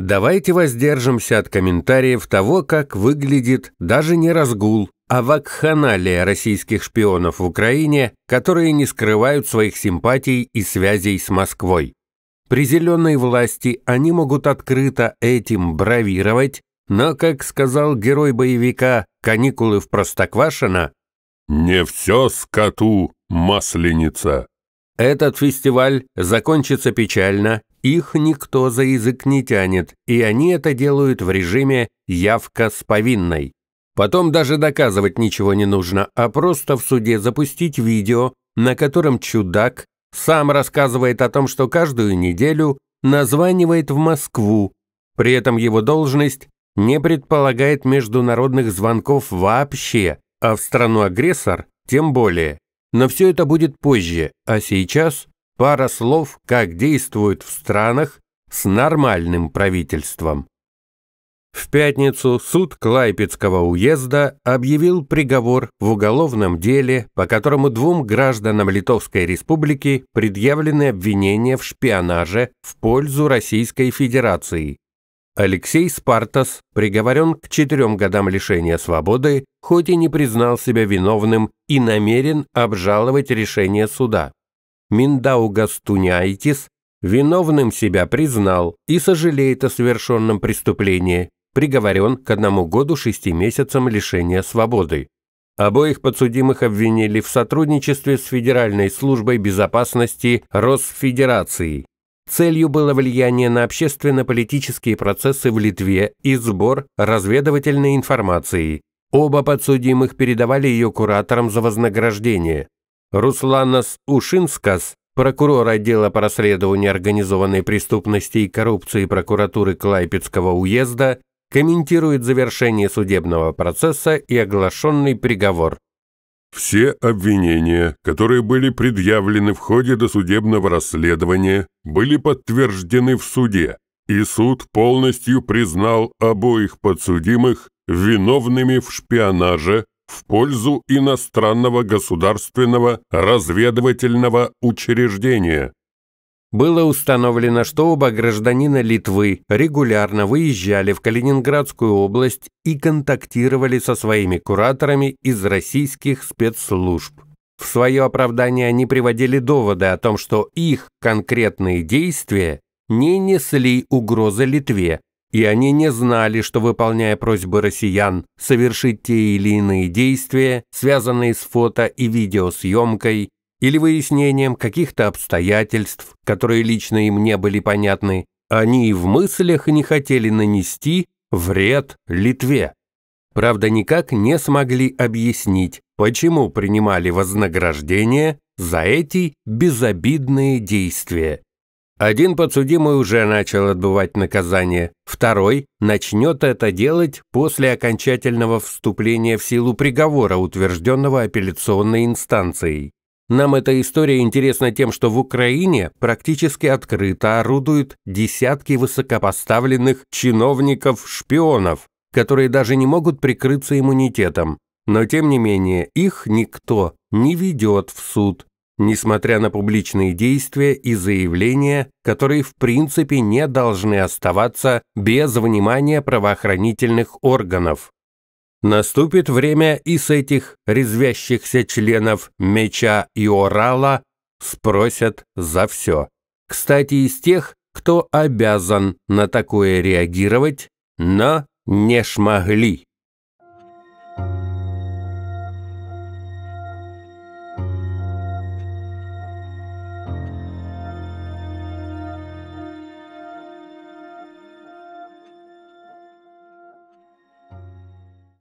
Давайте воздержимся от комментариев того, как выглядит даже не разгул, а вакханалия российских шпионов в Украине, которые не скрывают своих симпатий и связей с Москвой. При зеленой власти они могут открыто этим бравировать, но, как сказал герой боевика «Каникулы в Простоквашино», «Не все скоту, масленица». Этот фестиваль закончится печально, их никто за язык не тянет, и они это делают в режиме «явка с повинной». Потом даже доказывать ничего не нужно, а просто в суде запустить видео, на котором чудак сам рассказывает о том, что каждую неделю названивает в Москву. При этом его должность не предполагает международных звонков вообще, а в страну-агрессор тем более. Но все это будет позже, а сейчас пара слов, как действуют в странах с нормальным правительством. В пятницу суд Клайпецкого уезда объявил приговор в уголовном деле, по которому двум гражданам Литовской республики предъявлены обвинения в шпионаже в пользу Российской Федерации. Алексей Спартас приговорен к четырем годам лишения свободы, хоть и не признал себя виновным и намерен обжаловать решение суда. Миндаугастуняйтис виновным себя признал и сожалеет о совершенном преступлении, приговорен к одному году шести месяцам лишения свободы. Обоих подсудимых обвинили в сотрудничестве с Федеральной службой безопасности Росфедерации. Целью было влияние на общественно-политические процессы в Литве и сбор разведывательной информации. Оба подсудимых передавали ее кураторам за вознаграждение. Русланас Ушинскас, прокурор отдела по расследованию организованной преступности и коррупции прокуратуры Клайпецкого уезда, комментирует завершение судебного процесса и оглашенный приговор. Все обвинения, которые были предъявлены в ходе досудебного расследования, были подтверждены в суде, и суд полностью признал обоих подсудимых виновными в шпионаже, в пользу иностранного государственного разведывательного учреждения. Было установлено, что оба гражданина Литвы регулярно выезжали в Калининградскую область и контактировали со своими кураторами из российских спецслужб. В свое оправдание они приводили доводы о том, что их конкретные действия не несли угрозы Литве, и они не знали, что, выполняя просьбы россиян совершить те или иные действия, связанные с фото- и видеосъемкой или выяснением каких-то обстоятельств, которые лично им не были понятны, они и в мыслях не хотели нанести вред Литве. Правда, никак не смогли объяснить, почему принимали вознаграждение за эти безобидные действия. Один подсудимый уже начал отбывать наказание, второй начнет это делать после окончательного вступления в силу приговора, утвержденного апелляционной инстанцией. Нам эта история интересна тем, что в Украине практически открыто орудуют десятки высокопоставленных чиновников-шпионов, которые даже не могут прикрыться иммунитетом. Но тем не менее их никто не ведет в суд, несмотря на публичные действия и заявления, которые в принципе не должны оставаться без внимания правоохранительных органов. Наступит время и с этих резвящихся членов меча и орала спросят за все. Кстати, из тех, кто обязан на такое реагировать, но не шмогли.